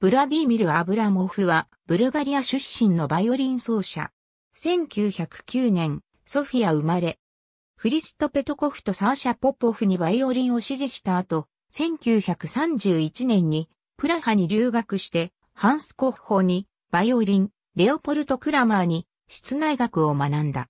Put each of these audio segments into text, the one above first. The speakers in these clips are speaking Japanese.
ブラディミル・アブラモフは、ブルガリア出身のバイオリン奏者。1909年、ソフィア生まれ。フリスト・ペトコフとサーシャ・ポポフにバイオリンを支持した後、1931年にプラハに留学して、ハンス・コッホにバイオリン、レオポルト・クラマーに室内楽を学んだ。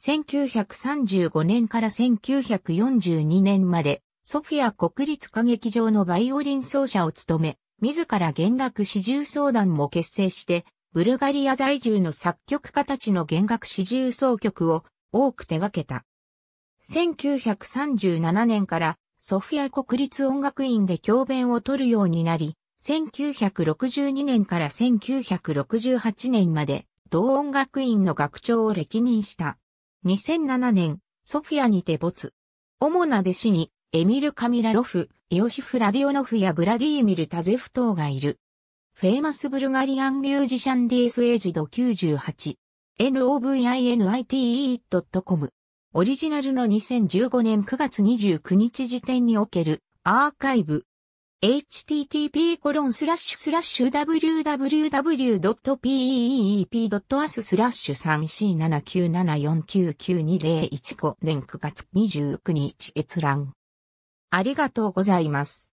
1935年から1942年まで、ソフィア国立歌劇場のバイオリン奏者を務め、自ら弦楽四重奏団も結成して、ブルガリア在住の作曲家たちの弦楽四重奏曲を多く手掛けた。1937年からソフィア国立音楽院で教鞭を取るようになり、1962年から1968年まで同音楽院の学長を歴任した。2007年、ソフィアにて没。主な弟子にエミル・カミラロフ、イオシフ・ラディオノフやブラディーミル・タゼフ等がいる。フェイマス・ブルガリアン・ミュージシャン・ディース・エイジド98。novinite.com。オリジナルの2015年9月29日時点におけるアーカイブ。http コロンスラッシュスラッシュ www.peep.as スラッシュ 3c797499201 5年9月29日閲覧。ありがとうございます。